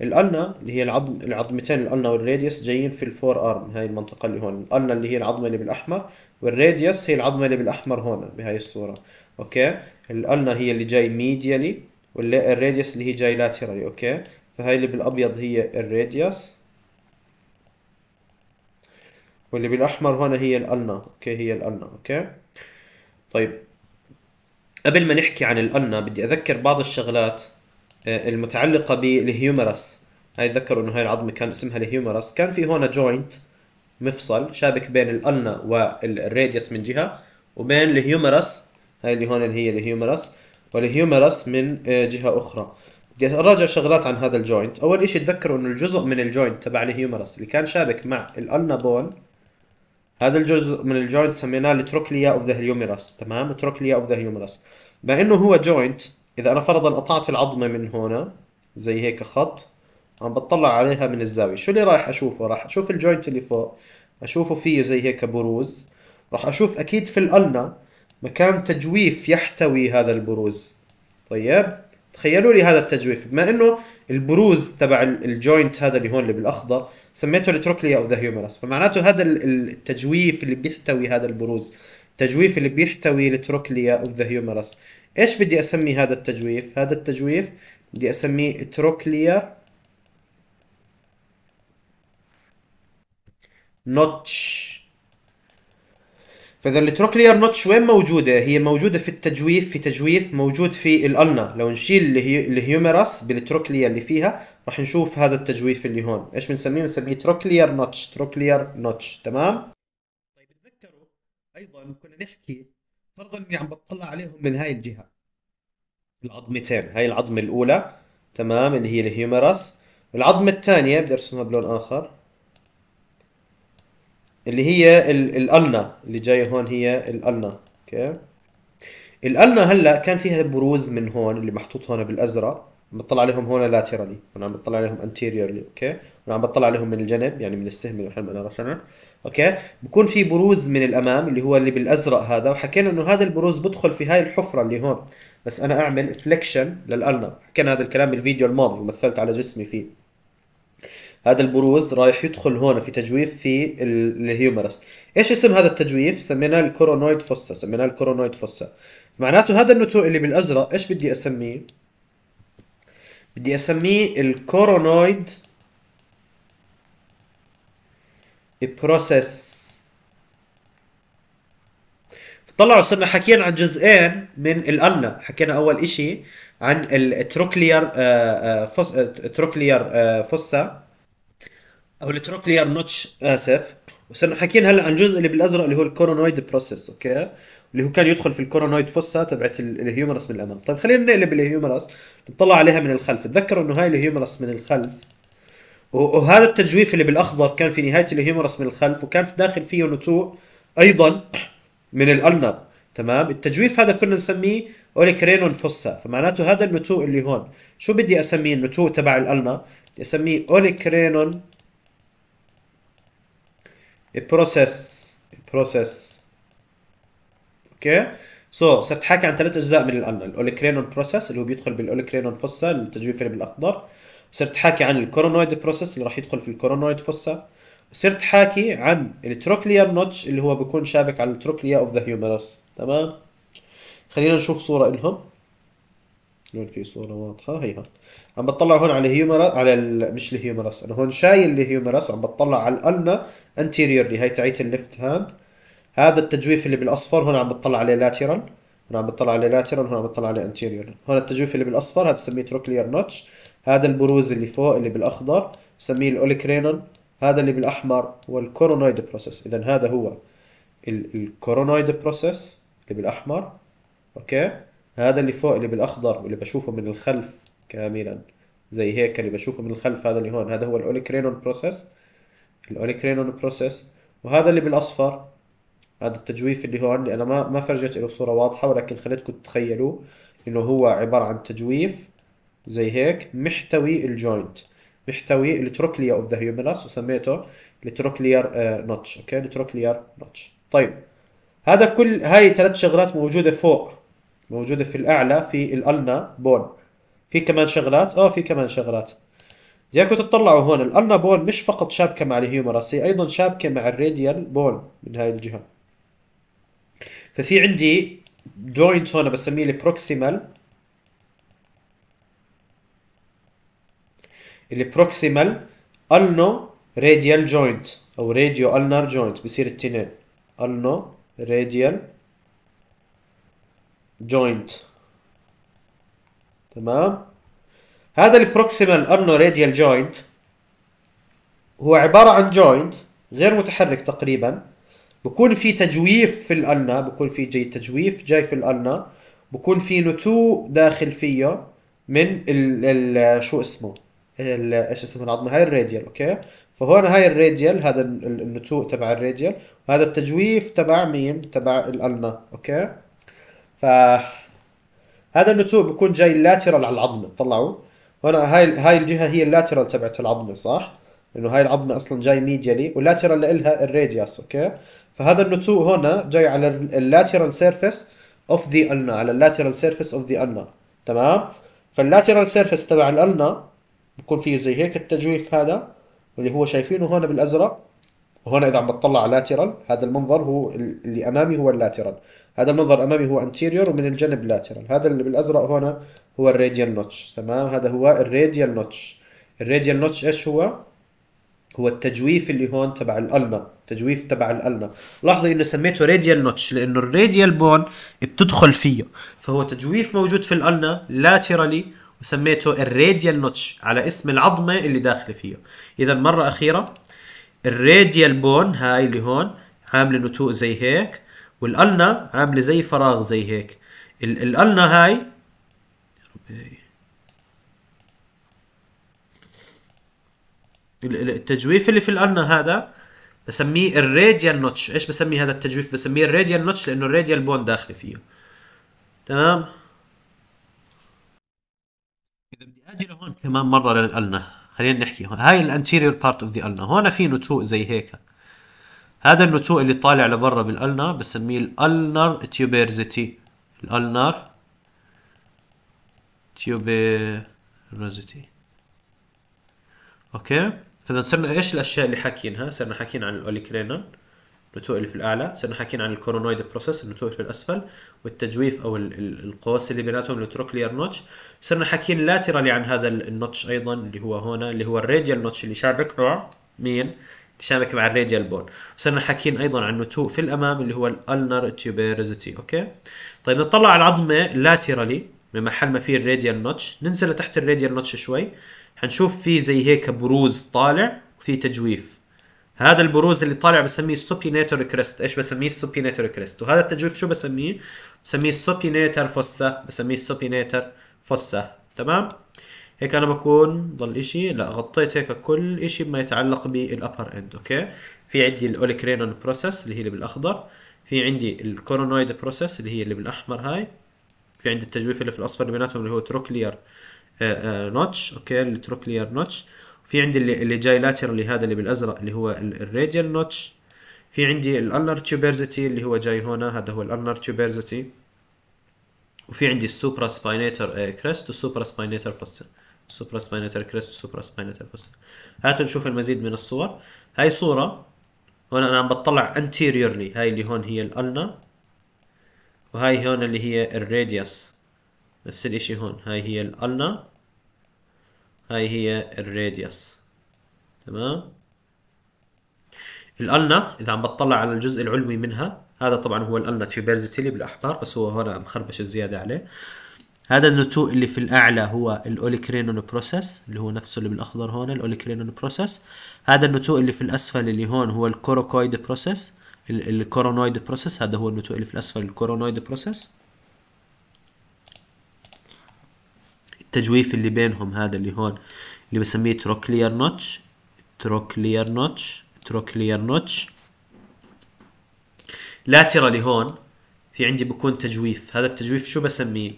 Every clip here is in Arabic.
الالنا اللي هي العظم العظمتين الالنا والراديوس جايين في الفور ارم هاي المنطقه اللي هون الالنا اللي هي العظمه اللي بالاحمر والراديوس هي العظمه اللي بالاحمر هون بهاي الصوره اوكي الالنا هي اللي جاي ميديالي والراديوس اللي هي جاي لاترالي اوكي فهاي اللي بالابيض هي الراديوس واللي بالاحمر هون هي الالنا اوكي هي الالنا اوكي طيب قبل ما نحكي عن الالنا بدي اذكر بعض الشغلات آه، المتعلقه بالهيومرس هاي تذكروا انه هاي العظمه كان اسمها الهيومرس كان في هون جوينت مفصل شابك بين الالنا والراديوس من جهه وبين الهيومرس هاي اللي هون اللي هي الهيومرس والهيومرس من آه، جهه اخرى بدي اراجع شغلات عن هذا الجوينت اول شيء تذكروا انه الجزء من الجوينت تبع الهيومرس اللي كان شابك مع الالنا بون هذا الجزء من الجوينت سميناه التروكليا اوف ذا هيومرس تمام تروكليا اوف ذا هيومرس مع انه هو جوينت إذا أنا فرضا قطعت العظمة من هنا زي هيك خط عم بطلع عليها من الزاوية شو اللي رايح أشوفه؟ راح أشوف الجوينت اللي فوق أشوفه فيه زي هيك بروز راح أشوف أكيد في الالنا مكان تجويف يحتوي هذا البروز طيب تخيلوا لي هذا التجويف بما انه البروز تبع الجوينت هذا اللي هون اللي بالاخضر سميته التروكليا اوف ذا هيومرس فمعناته هذا التجويف اللي بيحتوي هذا البروز تجويف اللي بيحتوي التروكليا اوف ذا هيومرس ايش بدي اسمي هذا التجويف هذا التجويف بدي اسميه تروكليا نوتش فاذا التروكليار نوتش وين موجوده هي موجوده في التجويف في تجويف موجود في الالنا لو نشيل الهيومرس بالتروكليا اللي فيها راح نشوف هذا التجويف اللي هون ايش بنسميه بنسميه تروكليار نوتش تروكليار نوتش تمام ايضا كنا نحكي فرضا اني عم بطلع عليهم من هاي الجهه العظمتين هاي العظمه الاولى تمام اللي هي الهيومرس العظمه الثانيه بدي ارسمها بلون اخر اللي هي الالنا اللي جايه هون هي الالنا اوكي الالنا هلا كان فيها بروز من هون اللي محطوط هون بالازرق عم بطلع عليهم هون لاتيرالي وانا عم بطلع عليهم انتيريورلي اوكي وانا عم بطلع عليهم من الجنب يعني من السهم اللي احنا رسمنا اوكي بكون في بروز من الامام اللي هو اللي بالازرق هذا وحكينا انه هذا البروز بدخل في هاي الحفره اللي هون بس انا اعمل فليكشن للارنب حكينا هذا الكلام بالفيديو الماضي ومثلت على جسمي فيه هذا البروز رايح يدخل هون في تجويف في الهيومرس ايش اسم هذا التجويف سميناه الكورونويد فوسا سميناه الكورونويد فوسا معناته هذا النتوء اللي بالازرق ايش بدي اسميه بدي اسميه الكورونويد بروسيس طلعوا صرنا حكينا عن جزئين من الألنا حكينا أول إشي عن التروكليار فوس التروكليار فوسا أو التروكليار نوتش آسف وصرنا حكينا هلا عن جزء اللي بالأزرق اللي هو الكورونويد بروسيس أوكي اللي هو كان يدخل في الكورونويد فوسا تبعت الهيومرس من الأمام طيب خلينا نقلب الهيومرس نطلع عليها من الخلف تذكروا إنه هاي الهيومرس من الخلف وهذا التجويف اللي بالاخضر كان في نهايه الهيومرس من الخلف وكان داخل فيه نتوء ايضا من الالنر تمام التجويف هذا كنا نسميه اوليكرينون فوسا فمعناته هذا النتوء اللي هون شو بدي اسميه النتوء تبع الالنر بدي اسميه اوليكرينون بروسيس بروسيس اوكي سو so, صرت حاكي عن ثلاث اجزاء من الالنر الاوليكرينون بروسيس اللي هو بيدخل بالاوليكرينون فوسا التجويف اللي بالاخضر صرت حاكي عن الكورونويد بروسيس اللي راح يدخل في الكورونويد فوسا وصرت حاكي عن التروكليار نوتش اللي هو بيكون شابك على التروكليا اوف ذا هيومرس تمام خلينا نشوف صوره لهم هون في صوره واضحه هيها عم بطلع هون على هيومر على ال... مش الهيومرس انا هون شايل الهيومرس وعم بطلع على الالنا انتيريورلي هي تاعيت الليفت هاند هذا التجويف اللي بالاصفر هون عم بطلع عليه لاترال هون عم بطلع عليه لاترال هون عم بطلع عليه انتيريور هون التجويف اللي بالاصفر هذا بسميه تروكليار نوتش هذا البروز اللي فوق اللي بالاخضر بسميه الاوليكرينون هذا اللي بالاحمر هو الكورونويد بروسيس اذا هذا هو الكورونويد بروسيس اللي بالاحمر اوكي هذا اللي فوق اللي بالاخضر واللي بشوفه من الخلف كاملا زي هيك اللي بشوفه من الخلف هذا اللي هون هذا هو الاوليكرينون بروسيس الاوليكرينون بروسيس وهذا اللي بالاصفر هذا التجويف اللي هون اللي انا ما ما فرجت له صوره واضحه ولكن خليتكم تتخيلوا انه هو عباره عن تجويف زي هيك محتوي الجوينت محتوي التروكليا اوف ذا هيومنس وسميته التروكليار آه، نوتش اوكي التروكليار نوتش طيب هذا كل هاي ثلاث شغلات موجوده فوق موجوده في الاعلى في الالنا بون في كمان شغلات اه في كمان شغلات ياكم تطلعوا هون الالنا بون مش فقط شابكه مع الهيومرس هي ايضا شابكه مع الراديال بون من هاي الجهه ففي عندي جوينت هون بسميه البروكسيمال البروكسيمال النو راديال جوينت او راديو النار جوينت بصير التنين النو راديال جوينت تمام هذا البروكسيمال النو راديال جوينت هو عبارة عن جوينت غير متحرك تقريبا بكون في تجويف في الألنا بكون في جاي تجويف جاي في الألنا بكون في نتوء داخل فيه من ال ال شو اسمه ايش اسمها العظمه هاي الراديال اوكي فهون هاي الراديال هذا النتوء تبع الراديال وهذا التجويف تبع مين تبع الالنا اوكي ف هذا النتوء بكون جاي لاترال على العظمه طلعوا هنا هاي هاي الجهه هي اللاترال تبعت العظمه صح لانه هاي العظمه اصلا جاي ميديالي ولاترال لها الراديوس اوكي فهذا النتوء هنا جاي على اللاترال سيرفيس اوف ذا النا على اللاترال سيرفيس اوف ذا النا تمام فاللاترال سيرفيس تبع الالنا بكون فيه زي هيك التجويف هذا واللي هو شايفينه هون بالازرق وهنا اذا عم بتطلع لاترال هذا المنظر هو اللي امامي هو اللاترال هذا المنظر امامي هو انتيريور ومن الجنب لاترال هذا اللي بالازرق هنا هو الراديال نوتش تمام هذا هو الراديال نوتش الراديال نوتش ايش هو هو التجويف اللي هون تبع الالنا تجويف تبع الالنا لاحظوا انه سميته راديال نوتش لانه الراديال بون بتدخل فيه فهو تجويف موجود في الالنا لاترالي سميته الراديال نوتش على اسم العظمة اللي داخلة فيه إذا مرة أخيرة الراديال بون هاي اللي هون عاملة نتوء زي هيك والألنا عاملة زي فراغ زي هيك الألنا هاي التجويف اللي في الألنا هذا بسميه الراديال نوتش ايش بسمي هذا التجويف بسميه الراديال نوتش لانه الراديال بون داخل فيه تمام اجي لهون كمان مره للالنا خلينا نحكي هون هاي الانتيريور بارت اوف ذا النا هون في نتوء زي هيك هذا النتوء اللي طالع لبرا بالالنا بسميه الالنر تيوبيرزيتي الالنر تيوبيرزيتي اوكي فاذا صرنا ايش الاشياء اللي حاكينها صرنا حاكيين عن الاوليكرينال النتوء اللي في الاعلى صرنا حاكيين عن الكورونويد بروسيس النتوء في الاسفل والتجويف او القوس اللي بيناتهم التروكلير نوتش صرنا حاكيين لاترالي عن هذا النوتش ايضا اللي هو هنا اللي هو الراديال نوتش اللي شابك مع مين شابك مع الراديال بون صرنا حاكيين ايضا عن النتوء في الامام اللي هو الالنر تيوبيرزيتي اوكي طيب نطلع على العظمه لاترالي من محل ما فيه الراديال نوتش ننزل لتحت الراديال نوتش شوي حنشوف في زي هيك بروز طالع وفي تجويف هذا البروز اللي طالع بسميه السوبيناتور كريست ايش بسميه السوبيناتور كريست وهذا التجويف شو بسميه بسميه السوبينيتر فوسا بسميه السوبينيتر فوسا تمام هيك انا بكون ضل اشي لا غطيت هيك كل اشي بما يتعلق بالابر اند اوكي في عندي الاوليكرينون بروسس اللي هي اللي بالاخضر في عندي الكورونويد بروسس اللي هي اللي بالاحمر هاي في عندي التجويف اللي في الاصفر اللي بيناتهم اللي هو تروكلير نوتش آه، آه، اوكي التروكلير نوتش في عندي اللي, اللي جاي لاترالي هذا اللي بالازرق اللي هو الراديال نوتش في عندي الالنر تيوبرزيتي اللي هو جاي هنا هذا هو الالنر تيوبرزيتي وفي عندي السوبرا سباينيتر كريست والسوبرا سباينيتر فوستر السوبرا سباينيتر كريست والسوبرا سباينيتر فوستر هات نشوف المزيد من الصور هاي صورة هون انا عم بطلع انتيريورلي هاي اللي هون هي الالنا وهاي هون اللي هي الراديوس نفس الاشي هون هاي هي الالنا هاي هي الراديوس تمام الألنا إذا عم بطلع على الجزء العلوي منها هذا طبعا هو الألنا تيوبيرزيتيلي بالأحبار بس هو هنا مخربش الزيادة عليه هذا النتوء اللي في الأعلى هو الأوليكرينون بروسيس اللي هو نفسه اللي بالأخضر هون الأوليكرينون بروسيس هذا النتوء اللي في الأسفل اللي هون هو الكوروكويد بروسيس الكورونويد بروسيس هذا هو النتوء اللي في الأسفل الكورونويد بروسيس التجويف اللي بينهم هذا اللي هون اللي بسميه تروكلير نوتش تروكلير نوتش تروكلير نوتش لاترالي هون في عندي بكون تجويف هذا التجويف شو بسميه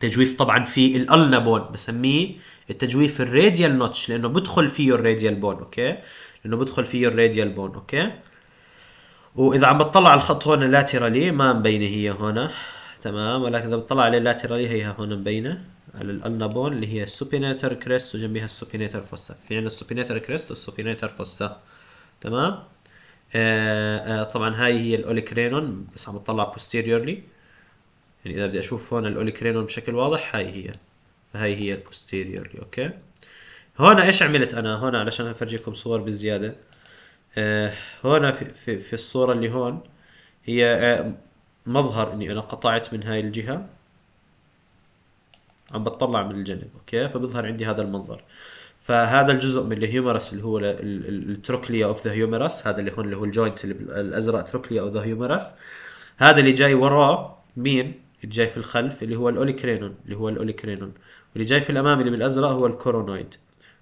تجويف طبعا في الالنا بون بسميه التجويف الراديال نوتش لانه بدخل فيه الراديال بون اوكي لانه بدخل فيه الراديال بون اوكي واذا عم بطلع على الخط هون لاترالي ما مبينه هي هون تمام ولكن اذا بتطلع عليه اللاترالي هي هون مبينه على الانابول اللي هي السوبينيتر كريست وجنبها السوبينيتر فوسا في عندنا السوبينيتر كريست والسوبينيتر فوسا تمام آآ آه، آآ آه، طبعا هاي هي الاوليكرينون بس عم بتطلع بوستيريورلي يعني اذا بدي اشوف هون الاوليكرينون بشكل واضح هاي هي فهاي هي البوستيريورلي اوكي هون ايش عملت انا هون علشان افرجيكم صور بالزياده آه، هون في, في, في الصوره اللي هون هي مظهر اني انا قطعت من هاي الجهه عم بتطلع من الجنب اوكي فبظهر عندي هذا المنظر فهذا الجزء من الهيومرس اللي هو التروكليا اوف ذا هيومرس هذا اللي هون اللي هو الجوينت الازرق تروكليا اوف ذا هيومرس هذا اللي جاي وراه مين اللي جاي في الخلف اللي هو الاوليكرينون اللي هو الاوليكرينون واللي جاي في الامام اللي بالازرق هو الكورونويد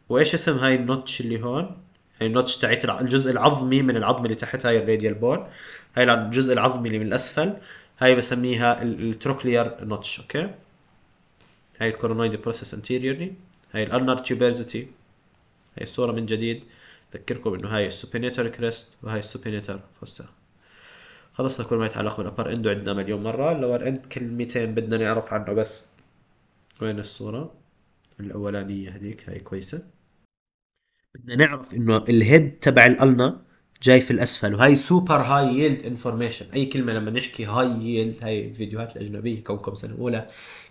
وايش اسم هاي النوتش اللي هون هاي النوتش تاعت الجزء العظمي من العظم اللي تحت هاي الراديال بون هاي الجزء العظمي اللي من الاسفل هاي بسميها التروكليار نوتش اوكي هاي الكورونويد بروسيس انتيريورلي هاي الالنر تيوبرزيتي هاي الصوره من جديد ذكركم انه هاي السوبينيتر كريست وهاي السوبينيتر فوسا خلصنا كل ما يتعلق بالابر اند عندنا مليون مره اللور اند كلمتين بدنا نعرف عنه بس وين الصوره الاولانيه هذيك هاي كويسه بدنا نعرف انه الهيد تبع الالنا جاي في الاسفل وهي سوبر هاي ييلد انفورميشن اي كلمه لما نحكي هاي ييلد هاي الفيديوهات الاجنبيه كوكب سنه اولى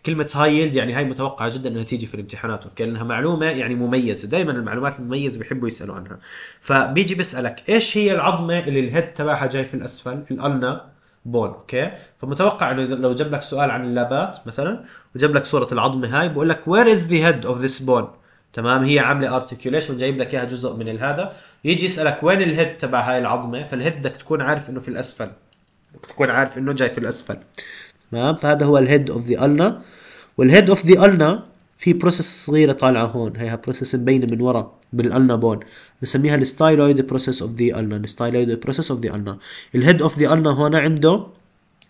كلمه هاي ييلد يعني هاي متوقعه جدا انها تيجي في الامتحانات اوكي لانها معلومه يعني مميزه دائما المعلومات المميزه بيحبوا يسالوا عنها فبيجي بيسالك ايش هي العظمه اللي الهيد تبعها جاي في الاسفل الالنا بون اوكي فمتوقع انه لو جاب لك سؤال عن اللابات مثلا وجاب لك صوره العظمه هاي بقول لك وير از ذا هيد اوف ذس بون تمام هي عامله ارتكيوليشن جايب لك اياها جزء من الهذا يجي يسالك وين الهيد تبع هاي العظمه فالهيد بدك تكون عارف انه في الاسفل تكون عارف انه جاي في الاسفل تمام فهذا هو الهيد اوف ذا النا والهيد اوف ذا النا في بروسيس صغيره طالعه هون هيها بروسس مبينه من ورا بالالنا بون بنسميها الستايلويد بروسيس اوف ذا النا الستايلويد بروسيس اوف ذا النا الهيد اوف ذا النا هون عنده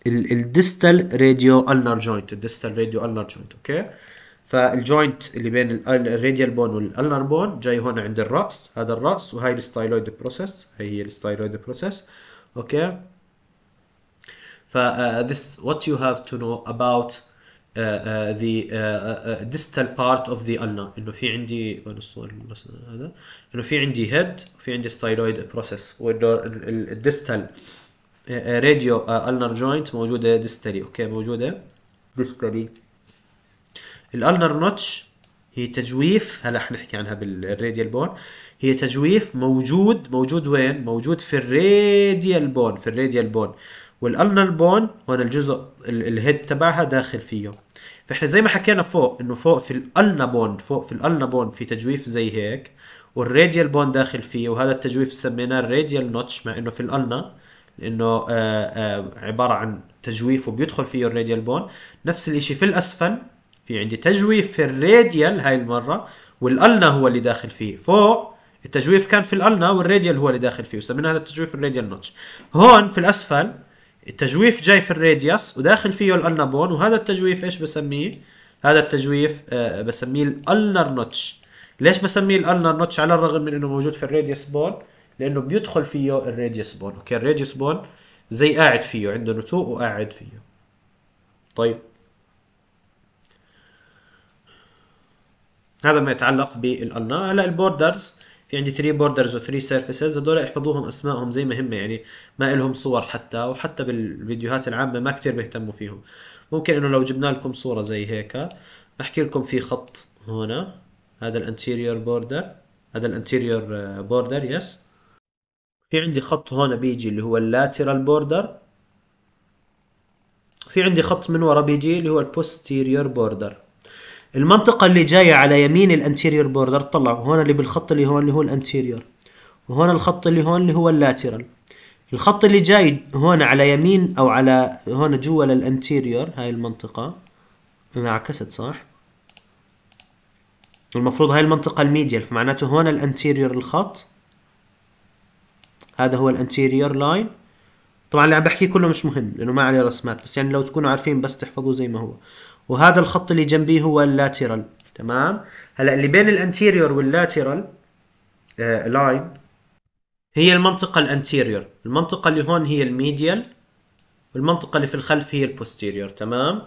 الديستال راديو النر جوينت الديستال راديو النر جوينت اوكي فالجوينت اللي بين الراديال بون والالنر بون جاي هون عند الراس هذا الراس وهي الستايلويد بروسيس هي هي الستايلويد بروسيس اوكي ف آه، this what you have to know about آه، آه، the distal part of the ulnar انه في عندي وين الصور هذا انه في عندي head وفي عندي ستايلويد بروسيس وانه الديستال راديو ulnar joint موجوده ديستالي اوكي موجوده ديستالي الالنر نوتش هي تجويف هلا حنحكي عنها بالراديال بون هي تجويف موجود موجود وين موجود في الراديال بون في الراديال بون والالنر بون هون الجزء الهيد تبعها داخل فيه فاحنا زي ما حكينا فوق انه فوق في الالنا بون فوق في الالنا بون في تجويف زي هيك والراديال بون داخل فيه وهذا التجويف سميناه الراديال نوتش مع انه في الالنا لانه آه، آه، عباره عن تجويف وبيدخل فيه الراديال بون نفس الاشي في الاسفل في عندي تجويف في الراديال هاي المرة والألنا هو اللي داخل فيه فوق التجويف كان في الألنا والراديال هو اللي داخل فيه وسمينا هذا التجويف الراديال نوتش هون في الأسفل التجويف جاي في الراديوس وداخل فيه الألنا بون وهذا التجويف إيش بسميه هذا التجويف آه بسميه الألنر نوتش ليش بسميه الألنر نوتش على الرغم من إنه موجود في الراديوس بون لأنه بيدخل فيه الراديوس بون أوكي الراديوس بون زي قاعد فيه عنده نتوء وقاعد فيه طيب هذا ما يتعلق بالالنا هلا البوردرز في عندي 3 بوردرز و3 سيرفيسز هذول احفظوهم اسمائهم زي ما هم يعني ما لهم صور حتى وحتى بالفيديوهات العامه ما كثير بيهتموا فيهم ممكن انه لو جبنا لكم صوره زي هيك بحكي لكم في خط هنا هذا الانتيريور بوردر هذا الانتيريور بوردر يس في عندي خط هون بيجي اللي هو اللاترال بوردر في عندي خط من ورا بيجي اللي هو البوستيريور بوردر المنطقة اللي جاية على يمين الانتيريور بوردر طلع هون اللي بالخط اللي هون اللي هو الانتيريور وهون الخط اللي هون اللي هو اللاترال الخط اللي جاي هون على يمين او على هون جوا للانتيريور هاي المنطقة انعكست صح المفروض هاي المنطقة الميديال فمعناته هون الانتيريور الخط هذا هو الانتيريور لاين طبعا اللي عم بحكيه كله مش مهم لانه ما عليه رسمات بس يعني لو تكونوا عارفين بس تحفظوه زي ما هو وهذا الخط اللي جنبيه هو اللاترال تمام هلا اللي بين الانتيريور واللاترال لاين آه، هي المنطقه الانتيريور المنطقه اللي هون هي الميديال والمنطقه اللي في الخلف هي البوستيريور تمام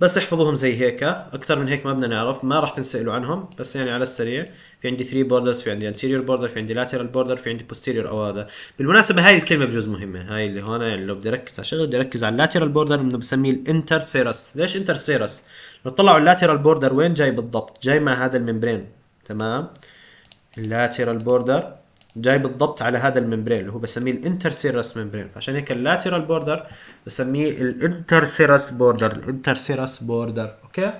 بس احفظوهم زي هيك اكثر من هيك ما بدنا نعرف ما راح تنسالوا عنهم بس يعني على السريع في عندي 3 بوردرز في عندي انتيريور بوردر في عندي لاترال بوردر في عندي بوستيريور او هذا بالمناسبه هاي الكلمه بجوز مهمه هاي اللي هون يعني لو بدي اركز على شغل بدي اركز على اللاترال بوردر انه بسميه الانتر سيرس ليش انتر سيرس لو طلعوا اللاترال بوردر وين جاي بالضبط جاي مع هذا الممبرين تمام اللاترال بوردر جاي بالضبط على هذا الممبرين اللي هو بسميه الانترسيرس ممبرين فعشان هيك اللاترال بوردر بسميه الانترسيرس بوردر الانترسيرس بوردر اوكي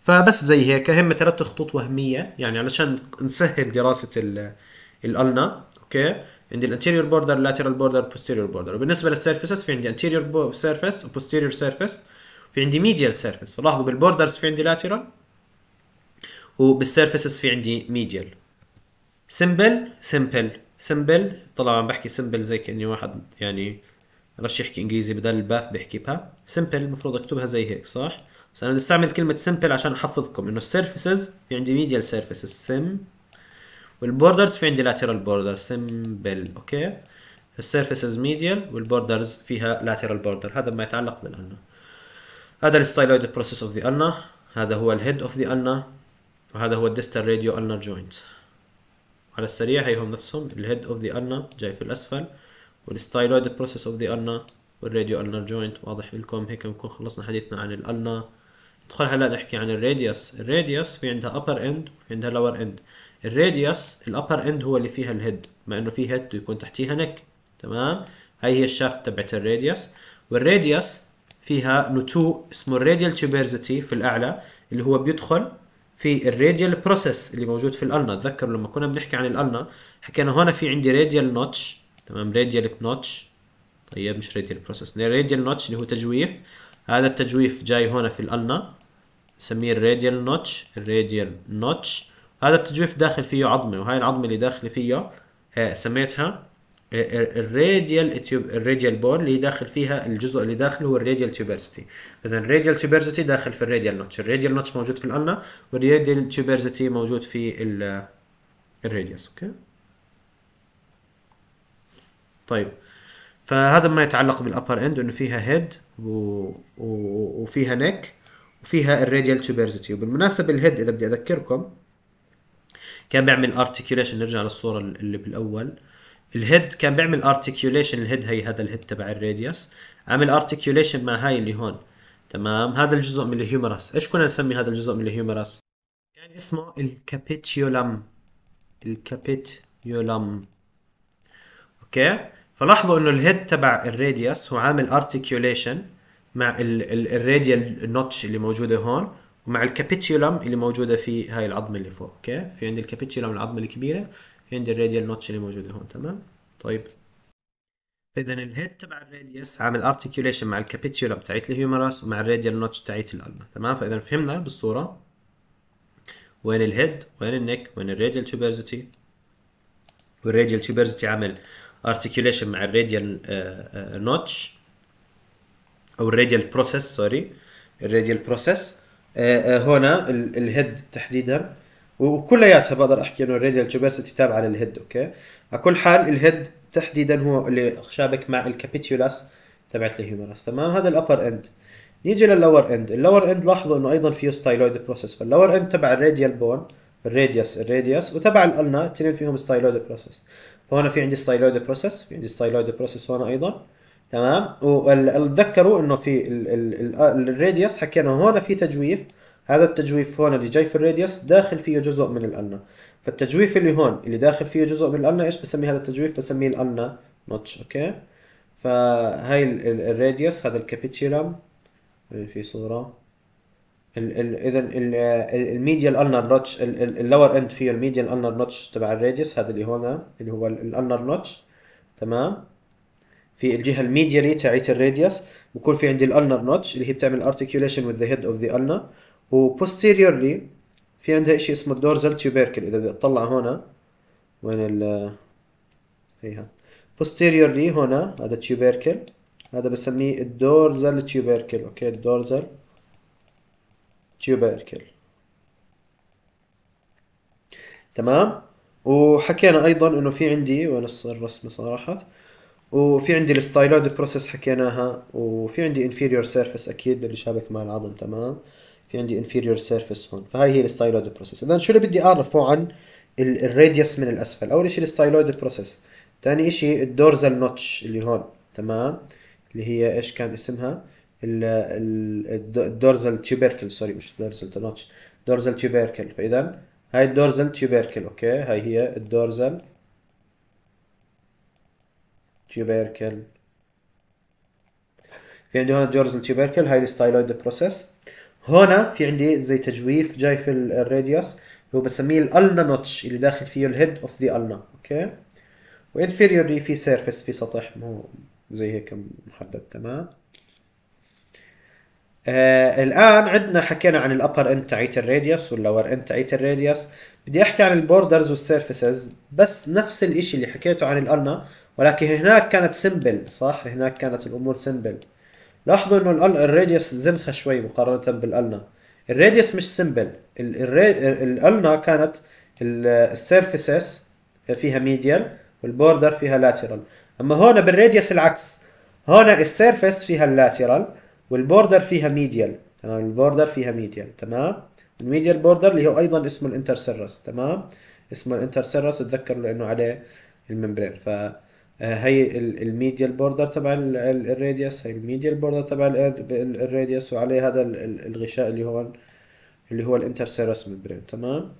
فبس زي هيك هم ثلاث خطوط وهميه يعني علشان نسهل دراسه الالنا اوكي عندي الانتيريور بوردر لاترال بوردر بوستيريور بوردر وبالنسبه للسيرفيسز في عندي انتيريور سيرفيس وبوستيريور سيرفيس في عندي ميديال سيرفيس فلاحظوا بالبوردرز في عندي لاترال وبالسيرفيسز في عندي ميديال سمبل سمبل سمبل طلع عم بحكي سمبل زي كاني واحد يعني رش يحكي انجليزي بدل با بحكي با سمبل المفروض اكتبها زي هيك صح بس انا بستعمل كلمه سمبل عشان احفظكم انه السيرفيسز في عندي ميديال سيرفيسز سم والبوردرز في عندي لاترال بوردر سمبل اوكي السيرفيسز ميديال والبوردرز فيها لاترال بوردر هذا ما يتعلق بالالنا هذا الستايلويد بروسيس اوف ذا النا هذا هو الهيد اوف ذا النا وهذا هو الديستال راديو النا جوينت على السريع هيهم نفسهم الهيد اوف ذا ارنا جاي في الأسفل والستايلويد بروسيس اوف ذا ارنا والراديو أنا جوينت واضح لكم هيك بنكون خلصنا حديثنا عن الالنا ندخل هلا نحكي عن الراديوس الراديوس في عندها upper end وفي عندها lower end الراديوس الابر اند هو اللي فيها الهيد مع انه في هيد يكون تحتيها نك تمام هاي هي الشافت تبعت الراديوس والراديوس فيها نتوء اسمه الراديال تيبرزيتي في الاعلى اللي هو بيدخل في الراديال بروسيس اللي موجود في الالنا تذكروا لما كنا بنحكي عن الالنا حكينا هون في عندي راديال نوتش تمام راديال نوتش طيب مش راديال بروسيس راديال نوتش اللي هو تجويف هذا التجويف جاي هون في الالنا بسميه الراديال نوتش الراديال نوتش هذا التجويف داخل فيه عظمه وهي العظمه اللي داخله فيه آه، سميتها الراديال تيوب الراديال بون اللي داخل فيها الجزء اللي داخله هو الراديال تيوبرسيتي اذا الراديال تيوبرسيتي داخل في الراديال نوتش الراديال نوتش موجود في الانا والراديال تيوبرسيتي موجود في الراديوس اوكي طيب فهذا ما يتعلق بالابر اند انه فيها هيد وفيها نيك وفيها الراديال تيوبرسيتي وبالمناسبه الهيد اذا بدي اذكركم كان بيعمل ارتكيوليشن نرجع للصوره اللي بالاول الهيد كان بيعمل ارتكيوليشن الهيد هي هذا الهيد تبع الراديوس عامل ارتكيوليشن مع هاي اللي هون تمام هذا الجزء من الهيومرس ايش كنا نسمي هذا الجزء من الهيومرس كان اسمه الكابيتيولم الكابيتيولم اوكي فلاحظوا انه الهيد تبع الراديوس هو عامل ارتكيوليشن مع الراديال نوتش اللي موجوده هون ومع الكابيتيولم اللي موجوده في هاي العظمه اللي فوق اوكي في عندي الكابيتيولم العظمه الكبيره عند الراديال نوتش اللي موجوده هون تمام طيب فاذا الهيد تبع الراديوس عامل ارتكيوليشن مع الكابيتيولا بتاعت الهيومرس ومع الراديال نوتش بتاعت الالما تمام فاذا فهمنا بالصوره وين الهيد وين النك وين الراديال توبرزيتي والراديال توبرزيتي عامل ارتكيوليشن مع الراديال آه، آه، نوتش او الراديال بروسيس سوري الراديال بروسيس آه، هنا الهيد تحديدا وكلياتها بقدر احكي انه الراديال تيوبرسيتي تابعه للهيد اوكي على كل حال الهيد تحديدا هو اللي شابك مع الكابيتولاس تبعت الهيومرس تمام هذا الابر اند نيجي لللور اند اللور اند لاحظوا انه ايضا فيه ستايلويد بروسيس فاللور اند تبع الراديال بون الراديوس الراديوس وتبع الالنا الاثنين فيهم ستايلويد بروسيس فهنا في عندي ستايلويد بروسيس في عندي ستايلويد بروسيس هون ايضا تمام وتذكروا انه في الراديوس حكينا هون في تجويف هذا التجويف هون اللي جاي في الراديوس داخل فيه جزء من الأنا فالتجويف اللي هون اللي داخل فيه جزء من الأنا إيش بسمي هذا التجويف بسميه الأنا نوتش أوكي فهاي الراديوس هذا الكابيتشيلم في صورة اذا الميديا انر نوتش اللور اند فيه الميديا انر نوتش تبع الراديوس هذا اللي هون اللي هو الانر نوتش تمام في الجهه الميديالي تاعت الراديوس بكون في عندي الانر نوتش اللي هي بتعمل ارتكيوليشن وذ ذا هيد اوف ذا ulnar وبوستيريورلي في عندها اشي اسمه الدورزال تيوبيركل اذا بدي اطلع هنا وين ال هيها posteriorly هنا هذا تيوبيركل هذا بسميه الدورزال تيوبيركل اوكي الدورزال تيوبيركل تمام وحكينا ايضا انه في عندي وين الرسمه صراحه وفي عندي الستايلويد بروسيس حكيناها وفي عندي inferior surface اكيد اللي شابك مع العظم تمام في عندي inferior surface هون فهي هي الستايلويد بروسيس اذا شو اللي بدي اعرفه عن الراديوس من الاسفل اول شيء الستايلويد بروسيس ثاني شيء الدورزال نوتش اللي هون تمام اللي هي ايش كان اسمها الدورزال تيوبركل سوري مش الدورزال نوتش دورزال تيوبركل فاذا هاي الدورزال تيوبركل اوكي هاي هي الدورزال تيوبركل في عندي هون الدورزال تيوبركل هاي الستايلويد بروسيس هنا في عندي زي تجويف جاي في الراديوس هو بسميه الالنا نوتش اللي داخل فيه الهيد اوف ذا النا اوكي وانفيريورلي في سيرفيس في سطح مو زي هيك محدد تمام آه الان عندنا حكينا عن الابر اند تاعيت الراديوس واللور اند تاعيت الراديوس بدي احكي عن البوردرز والسيرفيسز بس نفس الاشي اللي حكيته عن الالنا ولكن هناك كانت سمبل صح هناك كانت الامور سمبل لاحظوا انه الراديوس زنخه شوي مقارنه بالالنا الراديوس مش سمبل الالنا كانت السيرفيسز فيها ميديال والبوردر فيها لاترال اما هون بالراديوس العكس هون السيرفيس فيها اللاترال والبوردر فيها ميديال تمام البوردر فيها ميديال تمام الميديال بوردر اللي هو ايضا اسمه الانترسيرس تمام اسمه الانترسيرس اتذكر لانه عليه الممبرين ف هي الميديا البوردر تبع الراديوس هي الميديا البوردر تبع الراديوس وعليه هذا الغشاء اللي هون اللي هو الانترسيرس ميمبرين تمام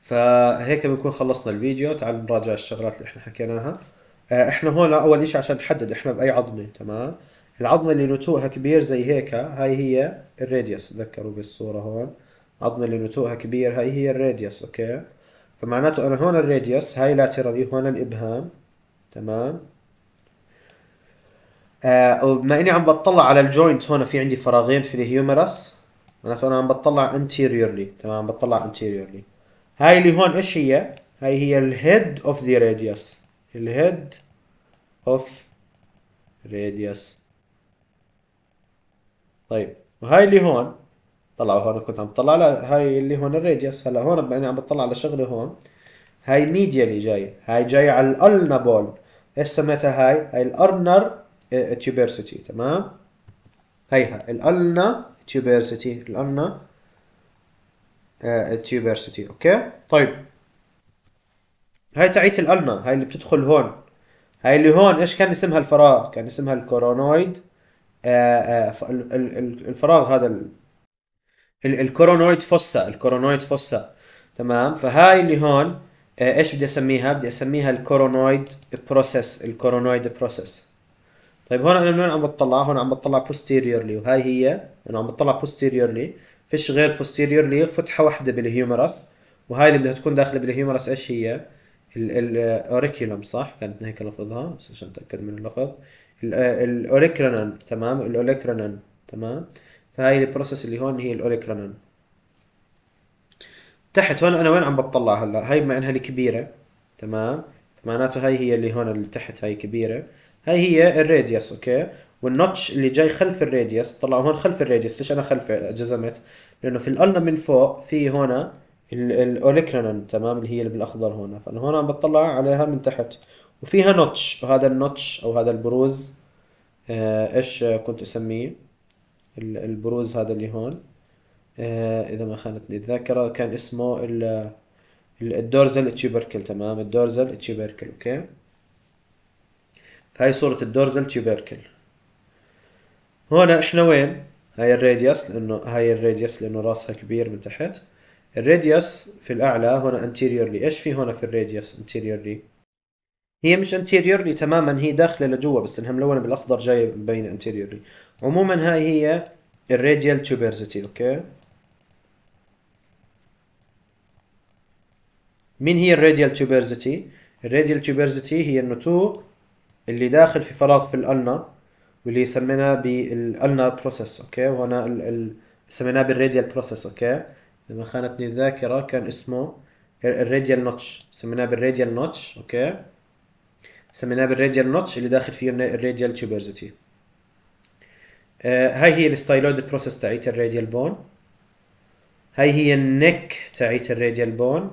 فهيك بنكون خلصنا الفيديو تعال نراجع الشغلات اللي احنا حكيناها آه، احنا هون اول اشي عشان نحدد احنا باي عظمه تمام العظمه اللي نتوءها كبير زي هيك هاي هي الراديوس تذكروا بالصوره هون عظمه اللي نتوءها كبير هاي هي الراديوس اوكي فمعناته أنا هون الراديوس هاي لاترالي هون الإبهام تمام آه بما إني عم بطلع على الجوينت هون في عندي فراغين في الهيومرس معناته أنا عم بطلع anteriorly تمام عم بطلع anteriorly هاي اللي هون إيش هي؟ هاي هي الهيد أوف ذا راديوس الهيد أوف راديوس طيب وهاي اللي هون طلعوا هون كنت عم طلع لا هاي اللي هون الريديوس هلا هون انا يعني عم بطلع على شغله هون هاي ميديا اللي جاي هاي جاي على الالنابول ايش سميتها هاي هاي الارنر تيوبرسيتي تمام هيها الالنا تيوبرسيتي الالنا آه، تيوبرسيتي اوكي طيب هاي تعيت الالنا هاي اللي بتدخل هون هاي اللي هون ايش كان اسمها الفراغ كان اسمها الكورونويد آه، آه، الفراغ هذا الكورونويد فوسا الكورونويد فوسا تمام فهاي اللي هون آه، ايش بدي اسميها بدي اسميها الكورونويد بروسيس الكورونويد بروسيس طيب هون انا من وين عم بطلع هون عم بطلع بوستيريورلي وهاي هي انا عم بطلع بوستيريورلي فيش غير بوستيريورلي فتحه واحده بالهيومرس وهاي اللي بدها تكون داخله بالهيومرس ايش هي الاوريكولوم صح كانت هيك لفظها بس عشان اتاكد من اللفظ الاوريكرنن آه، تمام الاوريكرنن تمام فهاي البروسيس اللي هون هي الاوليكرانين تحت هون انا وين عم بطلع هلا هاي بما انها الكبيره تمام معناته هاي هي اللي هون اللي تحت هاي كبيره هاي هي الراديوس اوكي والنوتش اللي جاي خلف الراديوس طلعوا هون خلف الراديوس ليش انا خلفه جزمت لانه في الالنا من فوق في هون الاوليكرانين تمام اللي هي اللي بالاخضر هون فانا هون عم بطلع عليها من تحت وفيها نوتش وهذا النوتش او هذا البروز آه، ايش كنت اسميه البروز هذا اللي هون آه، اذا ما خانتني الذاكره كان اسمه الدورزل تشيبركل تمام الدورزل تشيبركل اوكي هاي صورة الدورزل تشيبركل هون احنا وين هاي الراديوس لانه هاي الراديوس لانه راسها كبير من تحت الراديوس في الاعلى هنا anteriorly ايش في هنا في الراديوس anteriorly هي مش انتيريورلي تماما هي داخله لجوا بس انها ملونه بالاخضر جايه مبينه انتيريورلي عموما هاي هي الراديال تيوبرزيتي اوكي مين هي الراديال تيوبرزيتي الراديال تيوبرزيتي هي النتوء اللي داخل في فراغ في الالنا واللي سميناه بالالنا بروسيس اوكي وهنا ال... ال... سميناه بالراديال بروسيس اوكي اذا خانتني الذاكره كان اسمه الراديال نوتش سميناه بالراديال نوتش اوكي سميناه بالراديال نوتش اللي داخل فيه الراديال تيوبرزيتي آه، هاي هي الستايلويد بروسيس تاعيت الراديال بون هاي هي النك تاعيت الراديال بون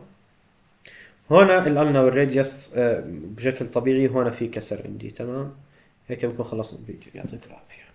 هنا الالنا والراديوس آه، بشكل طبيعي هنا في كسر عندي تمام هيك بكون خلصنا الفيديو يعطيك العافيه